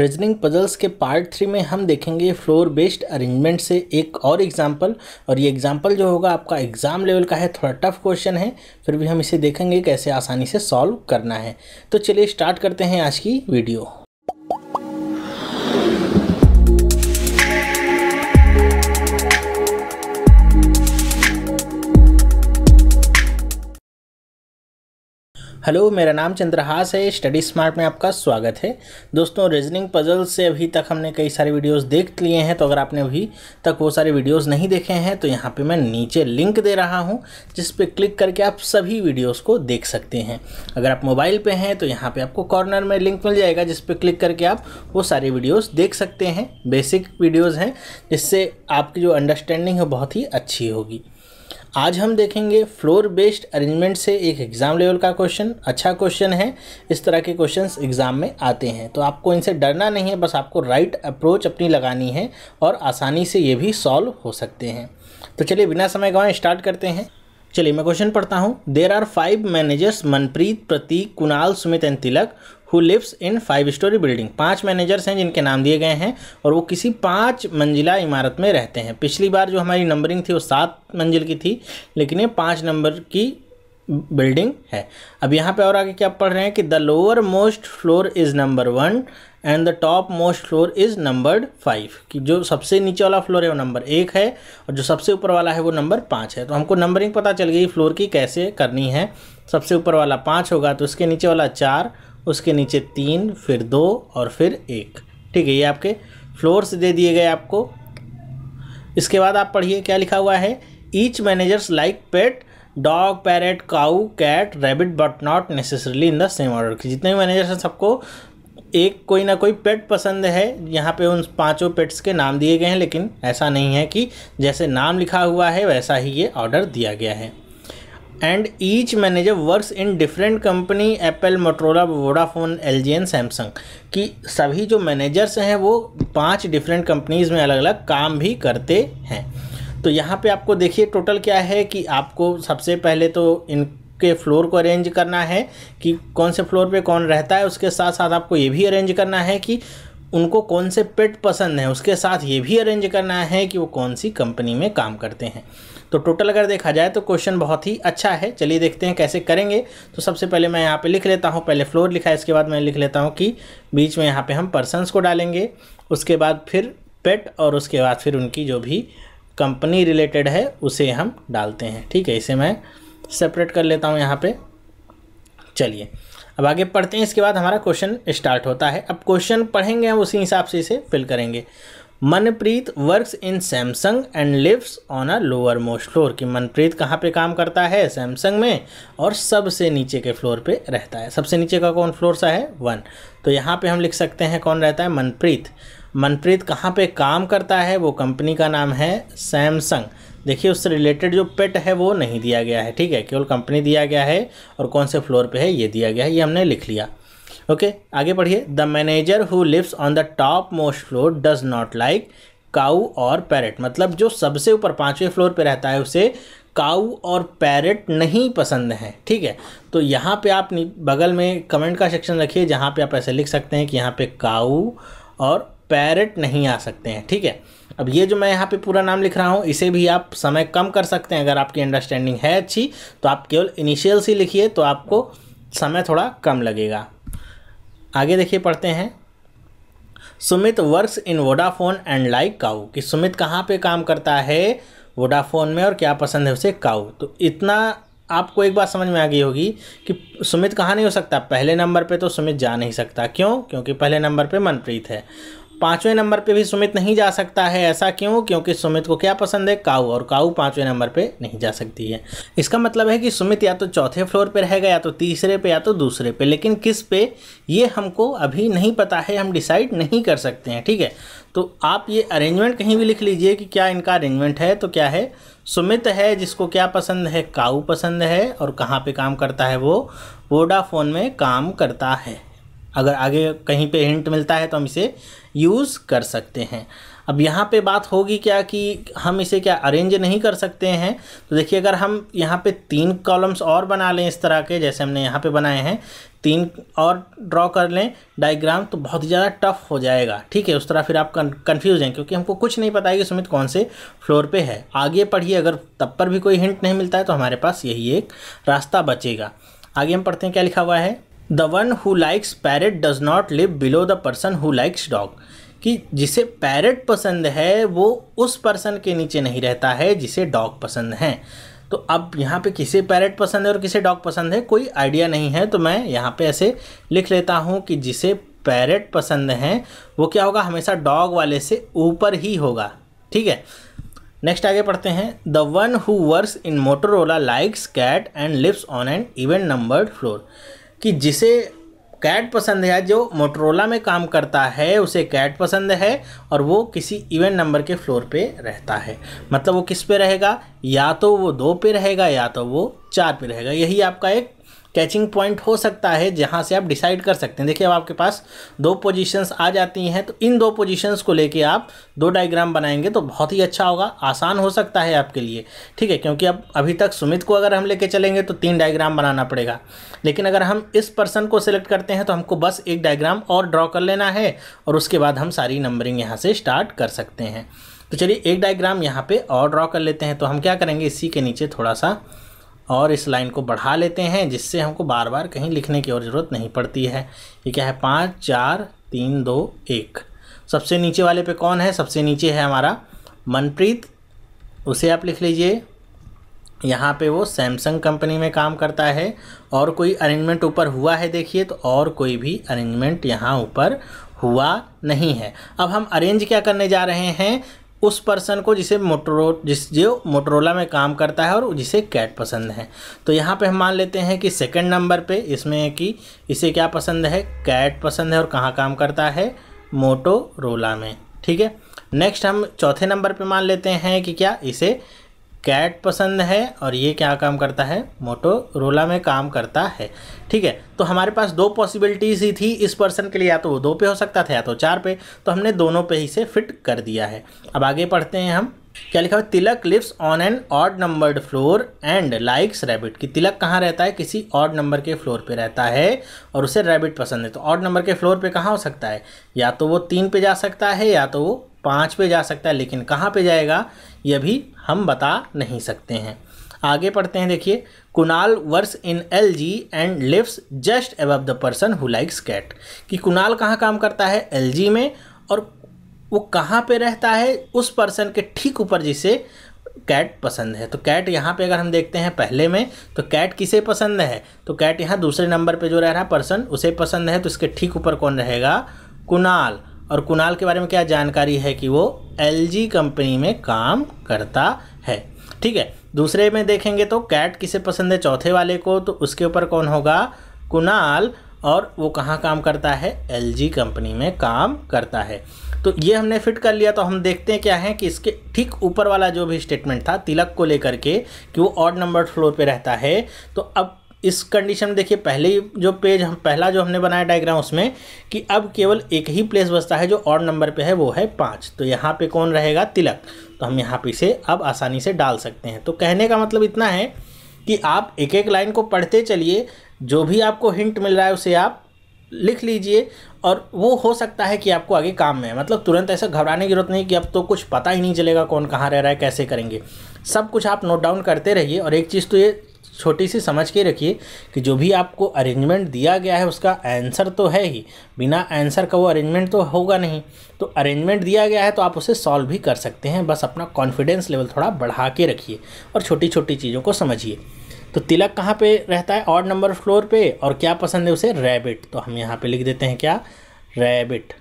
reasoning puzzles के part three में हम देखेंगे फ्लोर बेस्ड अरेंजमेंट से एक और एग्जाम्पल और ये एग्जाम्पल जो होगा आपका एग्ज़ाम लेवल का है थोड़ा टफ क्वेश्चन है फिर भी हम इसे देखेंगे कैसे आसानी से सॉल्व करना है तो चलिए स्टार्ट करते हैं आज की वीडियो हेलो मेरा नाम चंद्रहास है स्टडी स्मार्ट में आपका स्वागत है दोस्तों रीजनिंग पजल से अभी तक हमने कई सारे वीडियोस देख लिए हैं तो अगर आपने अभी तक वो सारे वीडियोस नहीं देखे हैं तो यहाँ पे मैं नीचे लिंक दे रहा हूँ जिस पे क्लिक करके आप सभी वीडियोस को देख सकते हैं अगर आप मोबाइल पर हैं तो यहाँ पर आपको कॉर्नर में लिंक मिल जाएगा जिस पर क्लिक करके आप वो सारे वीडियोज़ देख सकते हैं बेसिक वीडियोज़ हैं जिससे आपकी जो अंडरस्टैंडिंग है बहुत ही अच्छी होगी आज हम देखेंगे फ्लोर बेस्ड अरेंजमेंट से एक एग्ज़ाम लेवल का क्वेश्चन अच्छा क्वेश्चन है इस तरह के क्वेश्चंस एग्ज़ाम में आते हैं तो आपको इनसे डरना नहीं है बस आपको राइट अप्रोच अपनी लगानी है और आसानी से ये भी सॉल्व हो सकते हैं तो चलिए बिना समय गवाएं स्टार्ट करते हैं चलिए मैं क्वेश्चन पढ़ता हूँ there are five managers Manpreet Prateek Kunal Sumit and Tilak who lives in five storey building पांच मैनेजर्स हैं जिनके नाम दिए गए हैं और वो किसी पांच मंजिला इमारत में रहते हैं पिछली बार जो हमारी नंबरिंग थी वो सात मंजिल की थी लेकिन ये पाँच नंबर की बिल्डिंग है अब यहाँ पे और आगे क्या पढ़ रहे हैं कि the lowermost floor is number one and the topmost floor is numbered five कि जो सबसे नीचे वाला फ्लोर है वो नंबर एक है और जो सबसे ऊपर वाला है वो नंबर पाँच है तो हमको नंबरिंग पता चल गई फ्लोर की कैसे करनी है सबसे ऊपर वाला पाँच होगा तो उसके नीचे वाला चार उसके नीचे तीन फिर दो और फिर एक ठीक है ये आपके फ्लोर्स दे दिए गए आपको इसके बाद आप पढ़िए क्या लिखा हुआ है each managers like pet dog parrot cow cat rabbit but not necessarily in the same order जितने भी मैनेजर्स हैं सबको एक कोई ना कोई पेट पसंद है यहाँ पे उन पांचों पेट्स के नाम दिए गए हैं लेकिन ऐसा नहीं है कि जैसे नाम लिखा हुआ है वैसा ही ये ऑर्डर दिया गया है and each manager works in different company Apple Motorola Vodafone L G and Samsung कि सभी जो मैनेजर्स हैं वो पांच डिफरेंट कंपनीज़ में अलग अलग काम भी करते हैं तो यहाँ पे आपको देखिए टोटल क्या है कि आपको सबसे पहले तो इन के फ्लोर को अरेंज करना है कि कौन से फ्लोर पे कौन रहता है उसके साथ साथ आपको ये भी अरेंज करना है कि उनको कौन से पेट पसंद है उसके साथ ये भी अरेंज करना है कि वो कौन सी कंपनी में काम करते हैं तो टोटल अगर देखा जाए तो क्वेश्चन बहुत ही अच्छा है चलिए देखते हैं कैसे करेंगे तो सबसे पहले मैं यहाँ पे लिख लेता हूँ पहले फ्लोर लिखा है इसके बाद मैं लिख लेता हूँ कि बीच में यहाँ पे हम पर्सनस को डालेंगे उसके बाद फिर पेट और उसके बाद फिर उनकी जो भी कंपनी रिलेटेड है उसे हम डालते हैं ठीक है इसे मैं सेपरेट कर लेता हूँ यहाँ पे चलिए अब आगे पढ़ते हैं इसके बाद हमारा क्वेश्चन स्टार्ट होता है अब क्वेश्चन पढ़ेंगे हम उसी हिसाब से इसे फिल करेंगे Manpreet works in Samsung and lives on a lowermost floor कि मनप्रीत कहाँ पे काम करता है सैमसंग में और सबसे नीचे के फ्लोर पे रहता है सबसे नीचे का कौन फ्लोर सा है वन तो यहाँ पे हम लिख सकते हैं कौन रहता है मनप्रीत मनप्रीत कहाँ पे काम करता है वो कंपनी का नाम है सैमसंग देखिए उससे रिलेटेड जो पेट है वो नहीं दिया गया है ठीक है केवल कंपनी दिया गया है और कौन से फ्लोर पे है ये दिया गया है ये हमने लिख लिया ओके आगे पढ़िए the manager who lives on the topmost floor does not like cow और पैरेट मतलब जो सबसे ऊपर पाँचवें फ्लोर पर रहता है उसे काऊ और पैरेट नहीं पसंद हैं ठीक है तो यहाँ पे आप बगल में कमेंट का सेक्शन रखिए जहाँ पे आप ऐसे लिख सकते हैं कि यहाँ पे काऊ और पैरेट नहीं आ सकते हैं ठीक है अब ये जो मैं यहाँ पे पूरा नाम लिख रहा हूँ इसे भी आप समय कम कर सकते हैं अगर आपकी अंडरस्टैंडिंग है अच्छी तो आप केवल इनिशियल्स ही लिखिए तो आपको समय थोड़ा कम लगेगा आगे देखिए पढ़ते हैं Sumit works in Vodafone and like cow कि सुमित कहाँ पे काम करता है वोडाफोन में और क्या पसंद है उसे काउ तो इतना आपको एक बात समझ में आ गई होगी कि सुमित कहाँ नहीं हो सकता पहले नंबर पे तो सुमित जा नहीं सकता क्यों क्योंकि पहले नंबर पे मनप्रीत है पाँचवें नंबर पे भी सुमित नहीं जा सकता है ऐसा क्यों क्योंकि सुमित को क्या पसंद है काऊ और काऊ पाँचवें नंबर पे नहीं जा सकती है इसका मतलब है कि सुमित या तो चौथे फ्लोर पे रहेगा या तो तीसरे पे या तो दूसरे पे लेकिन किस पे ये हमको अभी नहीं पता है हम डिसाइड नहीं कर सकते हैं ठीक है तो आप ये अरेंजमेंट कहीं भी लिख लीजिए कि क्या इनका अरेंजमेंट है तो क्या है सुमित है जिसको क्या पसंद है काऊ पसंद है और कहाँ पर काम करता है वो वोडाफोन में काम करता है अगर आगे कहीं पे हिंट मिलता है तो हम इसे यूज़ कर सकते हैं अब यहाँ पे बात होगी क्या कि हम इसे क्या अरेंज नहीं कर सकते हैं तो देखिए अगर हम यहाँ पे तीन कॉलम्स और बना लें इस तरह के जैसे हमने यहाँ पे बनाए हैं तीन और ड्रॉ कर लें डायग्राम तो बहुत ही ज़्यादा टफ हो जाएगा ठीक है उस तरह फिर आप कन्फ्यूज हैं क्योंकि हमको कुछ नहीं पता है कि सुमित कौन से फ्लोर पे है आगे पढ़िए अगर तब पर भी कोई हिंट नहीं मिलता है तो हमारे पास यही एक रास्ता बचेगा आगे हम पढ़ते हैं क्या लिखा हुआ है the one who likes parrot does not live below the person who likes dog कि जिसे पैरट पसंद है वो उस पर्सन के नीचे नहीं रहता है जिसे डॉग पसंद है तो अब यहाँ पे किसे पैरट पसंद है और किसे डॉग पसंद है कोई आइडिया नहीं है तो मैं यहाँ पे ऐसे लिख लेता हूँ कि जिसे पैरट पसंद है वो क्या होगा हमेशा डॉग वाले से ऊपर ही होगा ठीक है नेक्स्ट आगे पढ़ते हैं the one who works in Motorola likes cat and lives on an even numbered floor कि जिसे कैट पसंद है जो मोटरोला में काम करता है उसे कैट पसंद है और वो किसी इवेंट नंबर के फ्लोर पे रहता है मतलब वो किस पे रहेगा या तो वो दो पे रहेगा या तो वो चार पे रहेगा यही आपका एक कैचिंग पॉइंट हो सकता है जहाँ से आप डिसाइड कर सकते हैं देखिए अब आपके पास दो पोजीशंस आ जाती हैं तो इन दो पोजीशंस को लेके आप दो डायग्राम बनाएंगे तो बहुत ही अच्छा होगा आसान हो सकता है आपके लिए ठीक है क्योंकि अब अभी तक सुमित को अगर हम लेके चलेंगे तो तीन डायग्राम बनाना पड़ेगा लेकिन अगर हम इस पर्सन को सिलेक्ट करते हैं तो हमको बस एक डायग्राम और ड्रॉ कर लेना है और उसके बाद हम सारी नंबरिंग यहाँ से स्टार्ट कर सकते हैं तो चलिए एक डायग्राम यहाँ पर और ड्रॉ कर लेते हैं तो हम क्या करेंगे इसी के नीचे थोड़ा सा और इस लाइन को बढ़ा लेते हैं जिससे हमको बार बार कहीं लिखने की और ज़रूरत नहीं पड़ती है ये क्या है पाँच चार तीन दो एक सबसे नीचे वाले पे कौन है सबसे नीचे है हमारा मनप्रीत उसे आप लिख लीजिए यहाँ पे वो सैमसंग कंपनी में काम करता है और कोई अरेंजमेंट ऊपर हुआ है देखिए तो और कोई भी अरेंजमेंट यहाँ ऊपर हुआ नहीं है अब हम अरेंज क्या करने जा रहे हैं उस पर्सन को जिसे मोटरो जिस जो मोटरोला में काम करता है और जिसे कैट पसंद है तो यहाँ पे हम मान लेते हैं कि सेकंड नंबर पे इसमें कि इसे क्या पसंद है कैट पसंद है और कहाँ काम करता है मोटोरोला में ठीक है नेक्स्ट हम चौथे नंबर पे मान लेते हैं कि क्या इसे कैट पसंद है और ये क्या काम करता है मोटोरोला में काम करता है ठीक है तो हमारे पास दो पॉसिबिलिटीज़ ही थी इस पर्सन के लिए या तो वो दो पे हो सकता था या तो चार पे तो हमने दोनों पे ही से फिट कर दिया है अब आगे पढ़ते हैं हम क्या लिखा हुआ Tilak lives on an odd numbered floor and likes rabbit कि तिलक कहाँ रहता है किसी ऑड नंबर के फ्लोर पे रहता है और उसे रैबिट पसंद है तो ऑड नंबर के फ्लोर पे कहाँ हो सकता है या तो वो तीन पे जा सकता है या तो वो पाँच पे जा सकता है लेकिन कहाँ पे जाएगा यह भी हम बता नहीं सकते हैं आगे पढ़ते हैं देखिए Kunal works in L G and lives just above the person who likes cat कि कुणाल कहाँ काम करता है एल जी में और वो कहाँ पे रहता है उस पर्सन के ठीक ऊपर जिसे कैट पसंद है तो कैट यहाँ पे अगर हम देखते हैं पहले में तो कैट किसे पसंद है तो कैट यहाँ दूसरे नंबर पे जो रह रहा है पर्सन उसे पसंद है तो इसके ठीक ऊपर कौन रहेगा कुणाल और कुणाल के बारे में क्या जानकारी है कि वो एल कंपनी में काम करता है ठीक है दूसरे में देखेंगे तो कैट किसे पसंद है चौथे वाले को तो उसके ऊपर कौन होगा कुणाल और वो कहाँ काम करता है एल कंपनी में काम करता है तो ये हमने फिट कर लिया तो हम देखते हैं क्या है कि इसके ठीक ऊपर वाला जो भी स्टेटमेंट था तिलक को लेकर के कि वो ऑड नंबर फ्लोर पे रहता है तो अब इस कंडीशन में देखिए पहले जो पेज हम पहला जो हमने बनाया डायग्राम उसमें कि अब केवल एक ही प्लेस बचता है जो और नंबर पे है वो है पाँच तो यहाँ पे कौन रहेगा तिलक तो हम यहाँ पे इसे अब आसानी से डाल सकते हैं तो कहने का मतलब इतना है कि आप एक एक लाइन को पढ़ते चलिए जो भी आपको हिंट मिल रहा है उसे आप लिख लीजिए और वो हो सकता है कि आपको आगे काम में है मतलब तुरंत ऐसा घबराने की जरूरत नहीं कि अब तो कुछ पता ही नहीं चलेगा कौन कहाँ रह रहा है कैसे करेंगे सब कुछ आप नोट डाउन करते रहिए और एक चीज़ तो ये छोटी सी समझ के रखिए कि जो भी आपको अरेंजमेंट दिया गया है उसका आंसर तो है ही बिना आंसर का वो अरेंजमेंट तो होगा नहीं तो अरेंजमेंट दिया गया है तो आप उसे सॉल्व भी कर सकते हैं बस अपना कॉन्फिडेंस लेवल थोड़ा बढ़ा के रखिए और छोटी छोटी चीज़ों को समझिए तो तिलक कहाँ पर रहता है ऑड नंबर फ्लोर पर और क्या पसंद है उसे रैबिट तो हम यहाँ पर लिख देते हैं क्या रैबिट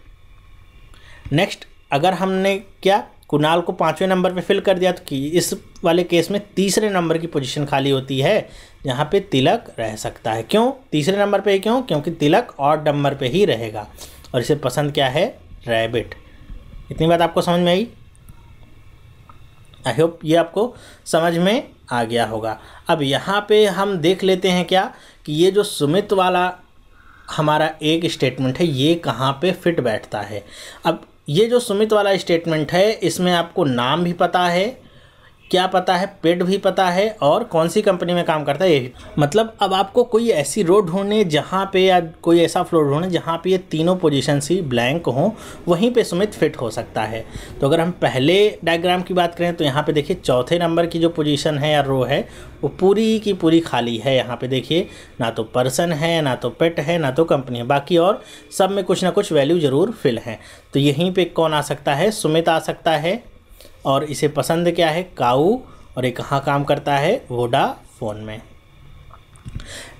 नेक्स्ट अगर हमने क्या कुणाल को पाँचवें नंबर पे फिल कर दिया तो कि इस वाले केस में तीसरे नंबर की पोजीशन खाली होती है जहाँ पे तिलक रह सकता है क्यों तीसरे नंबर पे क्यों क्योंकि तिलक और नंबर पे ही रहेगा और इसे पसंद क्या है रैबिट इतनी बात आपको समझ में आई आई होप ये आपको समझ में आ गया होगा अब यहाँ पे हम देख लेते हैं क्या कि ये जो सुमित वाला हमारा एक स्टेटमेंट है ये कहाँ पे फिट बैठता है अब ये जो सुमित वाला स्टेटमेंट है इसमें आपको नाम भी पता है क्या पता है पेट भी पता है और कौन सी कंपनी में काम करता है ये मतलब अब आपको कोई ऐसी रोड ढूंढने जहाँ पे या कोई ऐसा फ्लोर ढूंढने जहाँ पे ये तीनों पोजीशन ही ब्लैंक हों वहीं पे सुमित फिट हो सकता है तो अगर हम पहले डायग्राम की बात करें तो यहाँ पे देखिए चौथे नंबर की जो पोजिशन है या रो है वो पूरी की पूरी खाली है यहाँ पर देखिए ना तो पर्सन है ना तो पेट है ना तो कंपनी है बाकी और सब में कुछ ना कुछ वैल्यू ज़रूर फिल है तो यहीं पर कौन आ सकता है सुमित आ सकता है और इसे पसंद क्या है काऊ और ये कहाँ काम करता है वोडा फोन में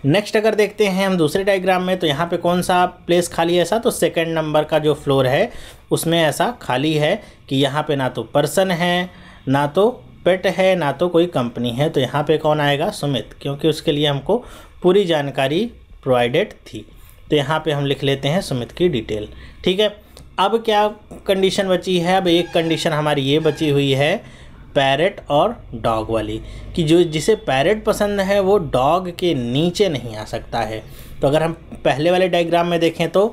नेक्स्ट अगर देखते हैं हम दूसरे डायग्राम में तो यहाँ पे कौन सा प्लेस खाली है ऐसा तो सेकंड नंबर का जो फ्लोर है उसमें ऐसा खाली है कि यहाँ पे ना तो पर्सन है ना तो पेट है ना तो कोई कंपनी है तो यहाँ पे कौन आएगा सुमित क्योंकि उसके लिए हमको पूरी जानकारी प्रोवाइडेड थी तो यहाँ पर हम लिख लेते हैं सुमित की डिटेल ठीक है अब क्या कंडीशन बची है अब एक कंडीशन हमारी ये बची हुई है पैरेट और डॉग वाली कि जो जिसे पैरेट पसंद है वो डॉग के नीचे नहीं आ सकता है तो अगर हम पहले वाले डायग्राम में देखें तो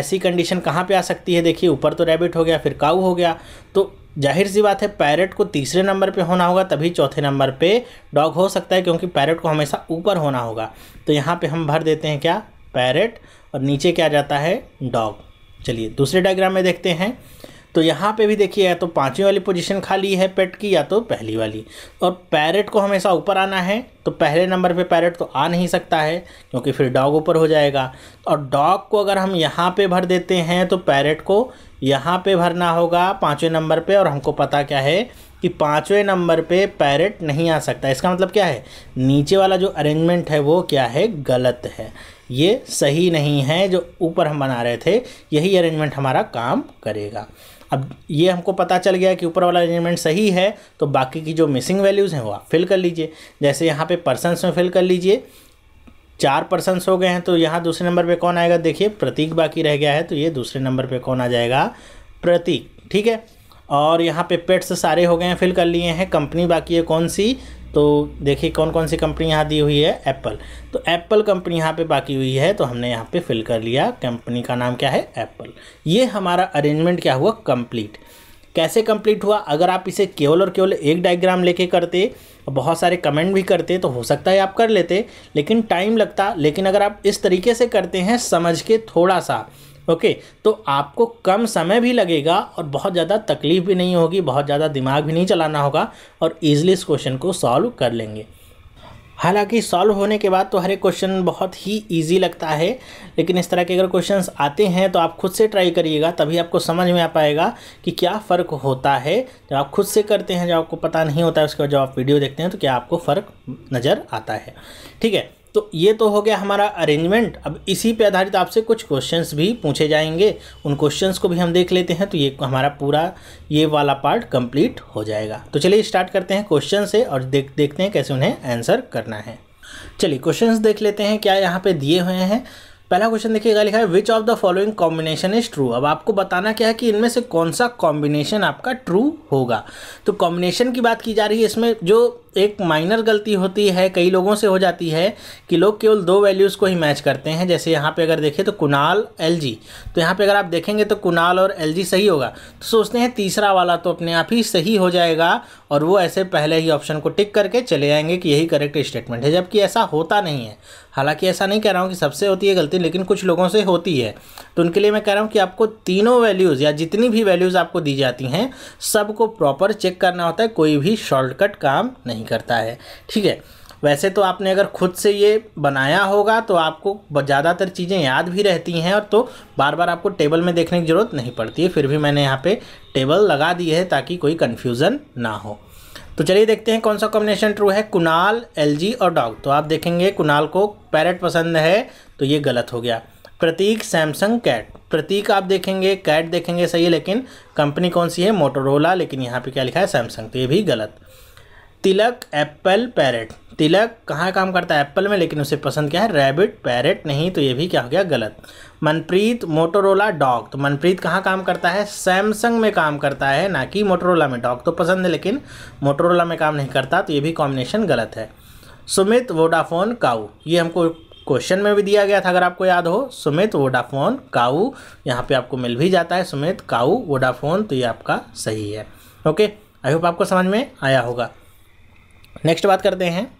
ऐसी कंडीशन कहाँ पे आ सकती है देखिए ऊपर तो रैबिट हो गया फिर काऊ हो गया तो जाहिर सी बात है पैरेट को तीसरे नंबर पे होना होगा तभी चौथे नंबर पे डॉग हो सकता है क्योंकि पैरेट को हमेशा ऊपर होना होगा तो यहाँ पे हम भर देते हैं क्या पैरेट और नीचे क्या जाता है डॉग चलिए दूसरे डायग्राम में देखते हैं तो यहाँ पे भी देखिए या तो पाँचवीं वाली पोजीशन खाली है पेट की या तो पहली वाली और पैरेट को हमेशा ऊपर आना है तो पहले नंबर पे पैरेट तो आ नहीं सकता है क्योंकि फिर डॉग ऊपर हो जाएगा और डॉग को अगर हम यहाँ पे भर देते हैं तो पैरेट को यहाँ पे भरना होगा पाँचवें नंबर पे और हमको पता क्या है कि पाँचवें नंबर पर पैरेट नहीं आ सकता इसका मतलब क्या है नीचे वाला जो अरेंजमेंट है वो क्या है गलत है ये सही नहीं है जो ऊपर हम बना रहे थे यही अरेंजमेंट हमारा काम करेगा अब ये हमको पता चल गया कि ऊपर वाला अरेंजमेंट सही है तो बाकी की जो मिसिंग वैल्यूज़ हैं वो आप फिल कर लीजिए जैसे यहाँ पे पर्सनस में फिल कर लीजिए चार पर्सनस हो गए हैं तो यहाँ दूसरे नंबर पे कौन आएगा देखिए प्रतीक बाकी रह गया है तो ये दूसरे नंबर पे कौन आ जाएगा प्रतीक ठीक है और यहाँ पे पेट्स सारे हो गए हैं फिल कर लिए हैं कंपनी बाकी है कौन सी तो देखिए कौन कौन सी कंपनी यहाँ दी हुई है एप्पल तो एप्पल कंपनी यहाँ पे बाकी हुई है तो हमने यहाँ पे फिल कर लिया कंपनी का नाम क्या है एप्पल ये हमारा अरेंजमेंट क्या हुआ कंप्लीट कैसे कंप्लीट हुआ अगर आप इसे केवल और केवल एक डायग्राम लेके करते बहुत सारे कमेंट भी करते तो हो सकता है आप कर लेते लेकिन टाइम लगता लेकिन अगर आप इस तरीके से करते हैं समझ के थोड़ा सा ओके तो आपको कम समय भी लगेगा और बहुत ज़्यादा तकलीफ भी नहीं होगी बहुत ज़्यादा दिमाग भी नहीं चलाना होगा और ईजिली इस क्वेश्चन को सॉल्व कर लेंगे हालांकि सॉल्व होने के बाद तो हर एक क्वेश्चन बहुत ही इजी लगता है लेकिन इस तरह के अगर क्वेश्चंस आते हैं तो आप खुद से ट्राई करिएगा तभी आपको समझ में आ पाएगा कि क्या फ़र्क होता है जब आप खुद से करते हैं जब आपको पता नहीं होता है उसके बाद जब आप वीडियो देखते हैं तो क्या आपको फ़र्क नज़र आता है ठीक है तो ये तो हो गया हमारा अरेंजमेंट अब इसी पे आधारित आपसे कुछ क्वेश्चंस भी पूछे जाएंगे उन क्वेश्चंस को भी हम देख लेते हैं तो ये हमारा पूरा ये वाला पार्ट कंप्लीट हो जाएगा तो चलिए स्टार्ट करते हैं क्वेश्चन से और देख देखते हैं कैसे उन्हें आंसर करना है चलिए क्वेश्चंस देख लेते हैं क्या यहाँ पर दिए हुए हैं पहला क्वेश्चन देखिएगा लिखा है which of the following combination is true अब आपको बताना क्या है कि इनमें से कौन सा कॉम्बिनेशन आपका ट्रू होगा तो कॉम्बिनेशन की बात की जा रही है इसमें जो एक माइनर गलती होती है कई लोगों से हो जाती है कि लोग केवल दो वैल्यूज़ को ही मैच करते हैं जैसे यहाँ पे अगर देखें तो कुणाल एल जी तो यहाँ पे अगर आप देखेंगे तो कुणाल और एल जी सही होगा तो सोचते हैं तीसरा वाला तो अपने आप ही सही हो जाएगा और वो ऐसे पहले ही ऑप्शन को टिक करके चले आएंगे कि यही करेक्ट स्टेटमेंट है जबकि ऐसा होता नहीं है हालांकि ऐसा नहीं कह रहा हूँ कि सबसे होती है गलती लेकिन कुछ लोगों से होती है तो उनके लिए मैं कह रहा हूँ कि आपको तीनों वैल्यूज़ या जितनी भी वैल्यूज़ आपको दी जाती हैं सबको प्रॉपर चेक करना होता है कोई भी शॉर्टकट काम नहीं नहीं करता है ठीक है वैसे तो आपने अगर खुद से ये बनाया होगा तो आपको ज़्यादातर चीज़ें याद भी रहती हैं और तो बार बार आपको टेबल में देखने की ज़रूरत नहीं पड़ती है फिर भी मैंने यहाँ पे टेबल लगा दी है ताकि कोई कन्फ्यूज़न ना हो तो चलिए देखते हैं कौन सा कॉम्बिनेशन ट्रू है कुनाल एलजी और डॉग तो आप देखेंगे कुनाल को पैरट पसंद है तो ये गलत हो गया प्रतीक सैमसंग कैट प्रतीक आप देखेंगे कैट देखेंगे सही लेकिन कंपनी कौन सी है मोटोरोला लेकिन यहाँ पे क्या लिखा है सैमसंग तो ये भी गलत तिलक एप्पल पैरेट तिलक कहाँ काम करता है एप्पल में लेकिन उसे पसंद क्या है रैबिट पैरेट नहीं तो ये भी क्या हो गया गलत मनप्रीत मोटोरोला डॉग तो मनप्रीत कहाँ काम करता है सैमसंग में काम करता है ना कि मोटोरोला में डॉग तो पसंद है लेकिन मोटोरोला में काम नहीं करता तो ये भी कॉम्बिनेशन गलत है सुमित वोडाफोन काऊ ये हमको क्वेश्चन में भी दिया गया था अगर आपको याद हो सुमित वोडाफोन काऊ यहाँ पर आपको मिल भी जाता है सुमित काऊ वोडाफोन तो ये आपका सही है ओके आई होप आपको समझ में आया होगा नेक्स्ट बात करते हैं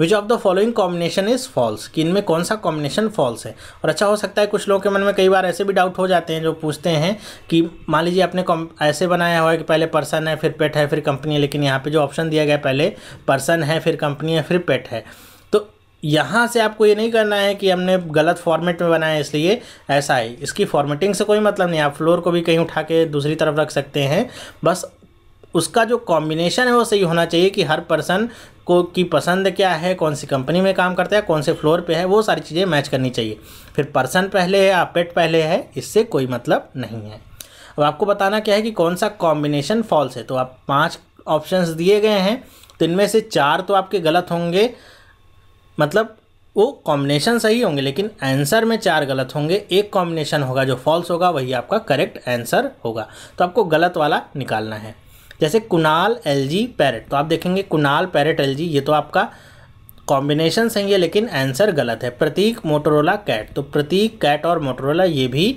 which of the following combination is false कि इनमें कौन सा कॉम्बिनेशन फॉल्स है और अच्छा हो सकता है कुछ लोगों के मन में कई बार ऐसे भी डाउट हो जाते हैं जो पूछते हैं कि मान लीजिए आपने ऐसे बनाया हुआ है कि पहले पर्सन है फिर पेट है फिर कंपनी है लेकिन यहाँ पे जो ऑप्शन दिया गया पहले पर्सन है फिर कंपनी है फिर पेट है तो यहाँ से आपको ये नहीं करना है कि हमने गलत फॉर्मेट में बनाया इसलिए ऐसा है इसकी फॉर्मेटिंग से कोई मतलब नहीं आप फ्लोर को भी कहीं उठा के दूसरी तरफ रख सकते हैं बस उसका जो कॉम्बिनेशन है वो सही होना चाहिए कि हर पर्सन को की पसंद क्या है कौन सी कंपनी में काम करता है कौन से फ्लोर पे है वो सारी चीज़ें मैच करनी चाहिए फिर पर्सन पहले है या पेट पहले है इससे कोई मतलब नहीं है अब आपको बताना क्या है कि कौन सा कॉम्बिनेशन फॉल्स है तो आप पाँच ऑप्शन दिए गए हैं तो इनमें से चार तो आपके गलत होंगे मतलब वो कॉम्बिनेशन सही होंगे लेकिन आंसर में चार गलत होंगे एक कॉम्बिनेशन होगा जो फॉल्स होगा वही आपका करेक्ट आंसर होगा तो आपको गलत वाला निकालना है जैसे कुनाल एलजी पैरेट तो आप देखेंगे कुनाल पैरेट एलजी ये तो आपका कॉम्बिनेशन सही है लेकिन आंसर गलत है प्रतीक मोटरोला कैट तो प्रतीक कैट और मोटरोला ये भी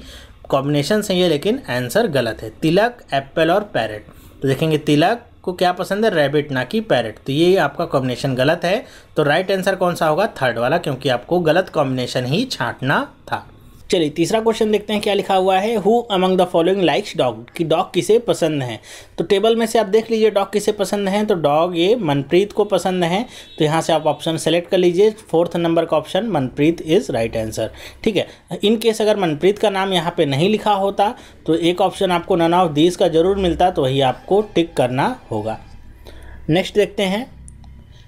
कॉम्बिनेशन सही है लेकिन आंसर गलत है तिलक एप्पल और पैरेट तो देखेंगे तिलक को क्या पसंद है रैबिट ना कि पैरेट तो ये आपका कॉम्बिनेशन गलत है तो राइट आंसर कौन सा होगा थर्ड वाला क्योंकि आपको गलत कॉम्बिनेशन ही छांटना था चलिए तीसरा क्वेश्चन देखते हैं क्या लिखा हुआ है who among the following likes dog कि डॉग किसे पसंद है तो टेबल में से आप देख लीजिए डॉग किसे पसंद है तो डॉग ये मनप्रीत को पसंद है तो यहाँ से आप ऑप्शन सेलेक्ट कर लीजिए फोर्थ नंबर का option Manpreet is right answer ठीक है इन केस अगर मनप्रीत का नाम यहाँ पर नहीं लिखा होता तो एक ऑप्शन आपको नन ऑफ दीज का ज़रूर मिलता तो वही आपको टिक करना होगा नेक्स्ट देखते हैं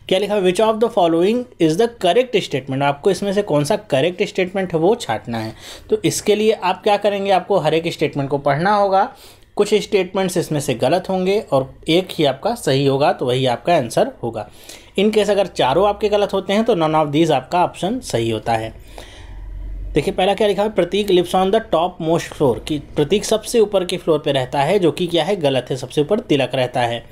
क्या लिखा which of the following is the correct statement आपको इसमें से कौन सा करेक्ट स्टेटमेंट है वो छाटना है तो इसके लिए आप क्या करेंगे आपको हर एक स्टेटमेंट को पढ़ना होगा कुछ स्टेटमेंट्स इसमें से गलत होंगे और एक ही आपका सही होगा तो वही आपका आंसर होगा इन केस अगर चारों आपके गलत होते हैं तो नन ऑफ दीज आपका ऑप्शन सही होता है देखिए पहला क्या लिखा है Prateek lives on the topmost floor कि प्रतीक सबसे ऊपर के फ्लोर पे रहता है जो कि क्या है गलत है सबसे ऊपर तिलक रहता है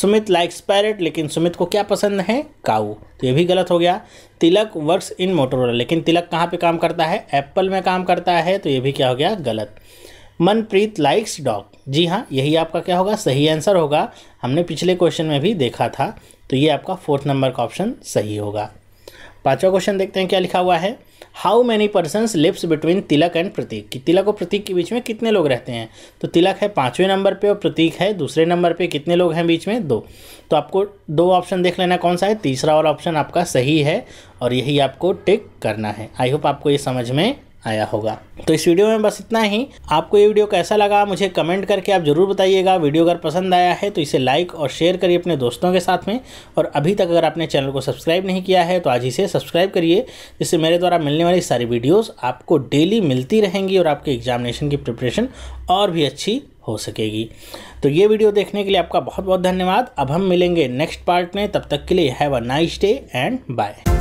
सुमित लाइक्स पैरेट लेकिन सुमित को क्या पसंद है काऊ तो ये भी गलत हो गया तिलक वर्क्स इन मोटोरोला लेकिन तिलक कहाँ पे काम करता है एप्पल में काम करता है तो ये भी क्या हो गया गलत मनप्रीत लाइक्स डॉग जी हाँ यही आपका क्या होगा सही आंसर होगा हमने पिछले क्वेश्चन में भी देखा था तो ये आपका फोर्थ नंबर का ऑप्शन सही होगा पाँचवा क्वेश्चन देखते हैं क्या लिखा हुआ है how many person lives between Tilak and Prateek कि तिलक और प्रतीक के बीच में कितने लोग रहते हैं तो तिलक है पाँचवें नंबर पे और प्रतीक है दूसरे नंबर पे कितने लोग हैं बीच में दो तो आपको दो ऑप्शन देख लेना कौन सा है तीसरा वाला ऑप्शन आपका सही है और यही आपको टिक करना है आई होप आपको ये समझ में आया होगा तो इस वीडियो में बस इतना ही आपको ये वीडियो कैसा लगा मुझे कमेंट करके आप ज़रूर बताइएगा वीडियो अगर पसंद आया है तो इसे लाइक और शेयर करिए अपने दोस्तों के साथ में और अभी तक अगर आपने चैनल को सब्सक्राइब नहीं किया है तो आज इसे सब्सक्राइब करिए जिससे मेरे द्वारा मिलने वाली सारी वीडियोज़ आपको डेली मिलती रहेंगी और आपके एग्जामिनेशन की प्रिपरेशन और भी अच्छी हो सकेगी तो ये वीडियो देखने के लिए आपका बहुत बहुत धन्यवाद अब हम मिलेंगे नेक्स्ट पार्ट में तब तक के लिए have a nice day and bye